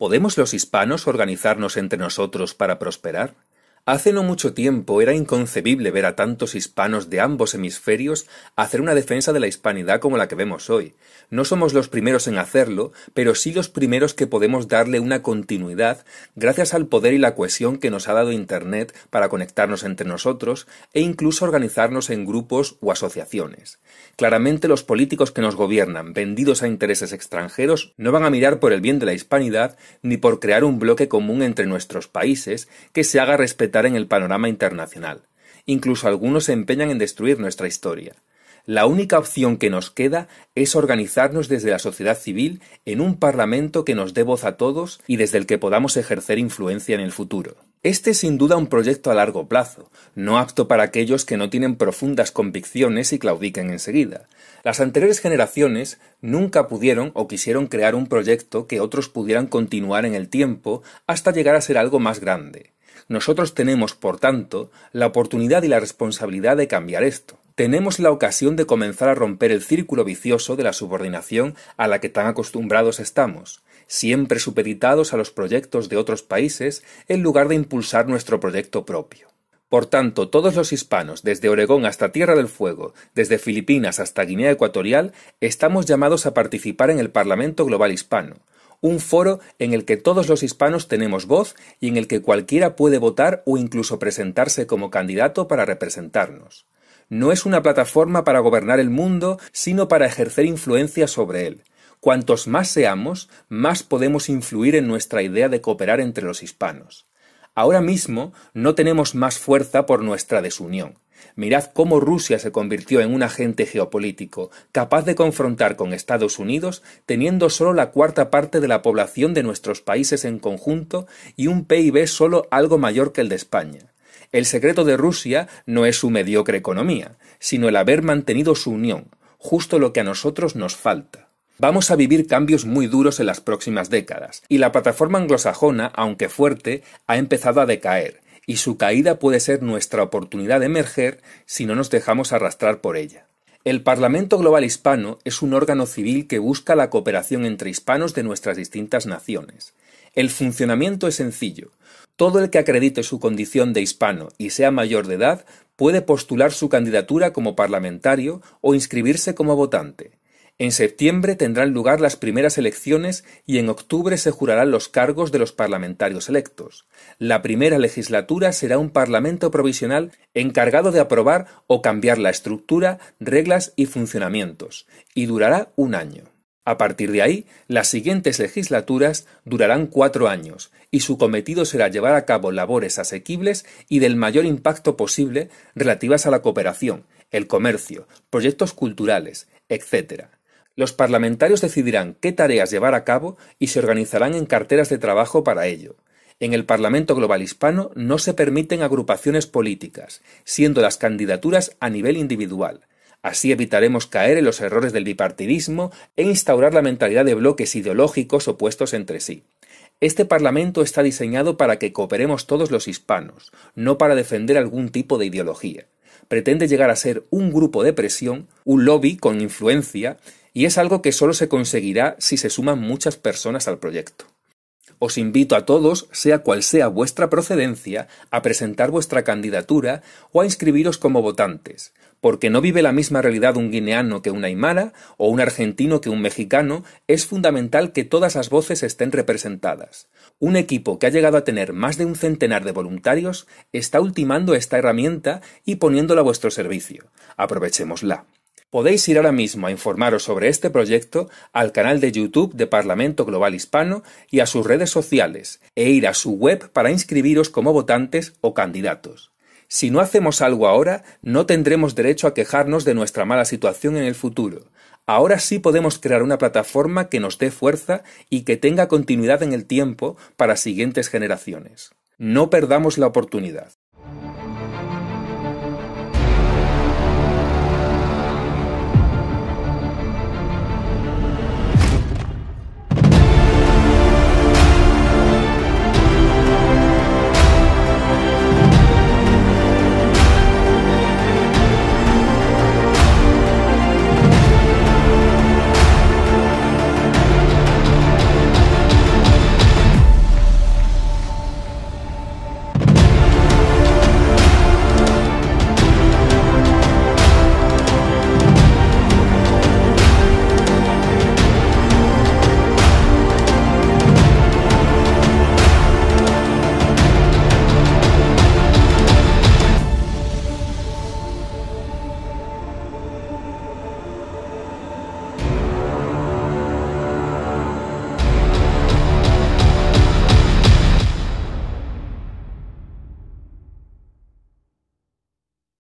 ¿Podemos los hispanos organizarnos entre nosotros para prosperar? Hace no mucho tiempo era inconcebible ver a tantos hispanos de ambos hemisferios hacer una defensa de la hispanidad como la que vemos hoy. No somos los primeros en hacerlo, pero sí los primeros que podemos darle una continuidad gracias al poder y la cohesión que nos ha dado Internet para conectarnos entre nosotros e incluso organizarnos en grupos o asociaciones. Claramente los políticos que nos gobiernan, vendidos a intereses extranjeros, no van a mirar por el bien de la hispanidad ni por crear un bloque común entre nuestros países que se haga respetar en el panorama internacional. Incluso algunos se empeñan en destruir nuestra historia. La única opción que nos queda es organizarnos desde la sociedad civil en un parlamento que nos dé voz a todos y desde el que podamos ejercer influencia en el futuro. Este es sin duda un proyecto a largo plazo, no apto para aquellos que no tienen profundas convicciones y claudiquen enseguida. Las anteriores generaciones nunca pudieron o quisieron crear un proyecto que otros pudieran continuar en el tiempo hasta llegar a ser algo más grande. Nosotros tenemos, por tanto, la oportunidad y la responsabilidad de cambiar esto. Tenemos la ocasión de comenzar a romper el círculo vicioso de la subordinación a la que tan acostumbrados estamos, siempre supeditados a los proyectos de otros países en lugar de impulsar nuestro proyecto propio. Por tanto, todos los hispanos, desde Oregón hasta Tierra del Fuego, desde Filipinas hasta Guinea Ecuatorial, estamos llamados a participar en el Parlamento Global Hispano, un foro en el que todos los hispanos tenemos voz y en el que cualquiera puede votar o incluso presentarse como candidato para representarnos. No es una plataforma para gobernar el mundo, sino para ejercer influencia sobre él. Cuantos más seamos, más podemos influir en nuestra idea de cooperar entre los hispanos. Ahora mismo no tenemos más fuerza por nuestra desunión. Mirad cómo Rusia se convirtió en un agente geopolítico, capaz de confrontar con Estados Unidos, teniendo solo la cuarta parte de la población de nuestros países en conjunto y un PIB solo algo mayor que el de España. El secreto de Rusia no es su mediocre economía, sino el haber mantenido su unión, justo lo que a nosotros nos falta. Vamos a vivir cambios muy duros en las próximas décadas, y la plataforma anglosajona, aunque fuerte, ha empezado a decaer, y su caída puede ser nuestra oportunidad de emerger si no nos dejamos arrastrar por ella. El Parlamento Global Hispano es un órgano civil que busca la cooperación entre hispanos de nuestras distintas naciones. El funcionamiento es sencillo. Todo el que acredite su condición de hispano y sea mayor de edad puede postular su candidatura como parlamentario o inscribirse como votante. En septiembre tendrán lugar las primeras elecciones y en octubre se jurarán los cargos de los parlamentarios electos. La primera legislatura será un parlamento provisional encargado de aprobar o cambiar la estructura, reglas y funcionamientos, y durará un año. A partir de ahí, las siguientes legislaturas durarán cuatro años y su cometido será llevar a cabo labores asequibles y del mayor impacto posible relativas a la cooperación, el comercio, proyectos culturales, etc. Los parlamentarios decidirán qué tareas llevar a cabo y se organizarán en carteras de trabajo para ello. En el Parlamento Global Hispano no se permiten agrupaciones políticas, siendo las candidaturas a nivel individual. Así evitaremos caer en los errores del bipartidismo e instaurar la mentalidad de bloques ideológicos opuestos entre sí. Este Parlamento está diseñado para que cooperemos todos los hispanos, no para defender algún tipo de ideología. Pretende llegar a ser un grupo de presión, un lobby con influencia, y es algo que solo se conseguirá si se suman muchas personas al proyecto. Os invito a todos, sea cual sea vuestra procedencia, a presentar vuestra candidatura o a inscribiros como votantes, porque no vive la misma realidad un guineano que un aymara o un argentino que un mexicano, es fundamental que todas las voces estén representadas. Un equipo que ha llegado a tener más de un centenar de voluntarios está ultimando esta herramienta y poniéndola a vuestro servicio. Aprovechémosla. Podéis ir ahora mismo a informaros sobre este proyecto al canal de YouTube de Parlamento Global Hispano y a sus redes sociales, e ir a su web para inscribiros como votantes o candidatos. Si no hacemos algo ahora, no tendremos derecho a quejarnos de nuestra mala situación en el futuro. Ahora sí podemos crear una plataforma que nos dé fuerza y que tenga continuidad en el tiempo para siguientes generaciones. No perdamos la oportunidad.